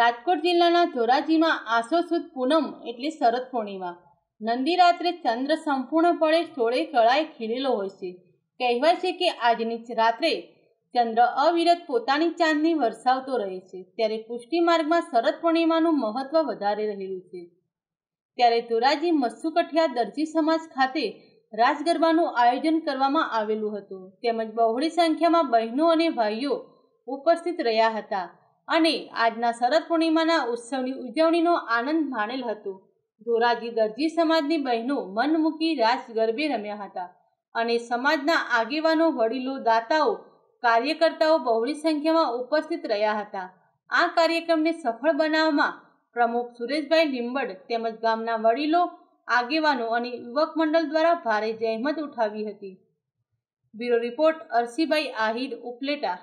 રાજકોટ જિલ્લાના ધોરાજીમાં આસો સુદ પૂનમ એટલે શરદ પૂર્ણિમા નંદી રાત્રે ચંદ્ર સંપૂર્ણપણે સોળે કળાએ ખીલેલો હોય છે કહેવાય છે કે આજની રાત્રે ચંદ્ર અવિરત પોતાની ચાંદની વરસાવતો રહે છે ત્યારે પુષ્ટિ માર્ગમાં શરદ પૂર્ણિમાનું મહત્વ વધારે રહેલું છે ત્યારે ધોરાજી મસ્સુકઠિયા દરજી સમાજ ખાતે રાજગરબાનું આયોજન કરવામાં આવેલું હતું તેમજ બહોળી સંખ્યામાં બહેનો અને ભાઈઓ ઉપસ્થિત રહ્યા હતા અને આજના શરદ પૂર્ણિમાના ઉત્સવની ઉજવણીનો આનંદ માણેલ હતો ધોરાજી દરજી સમાજની બહેનો મન મૂકી રાસ ગરબે રમ્યા હતા અને સમાજના આગેવાનો વડીલો દાતાઓ કાર્યકર્તાઓ બહોળી સંખ્યામાં ઉપસ્થિત રહ્યા હતા આ કાર્યક્રમને સફળ બનાવવામાં પ્રમુખ સુરેશભાઈ લીંબડ તેમજ ગામના વડીલો આગેવાનો અને યુવક મંડળ દ્વારા ભારે જહેમત ઉઠાવી હતી બ્યુરો રિપોર્ટ અરસીભાઈ આહિર ઉપલેટા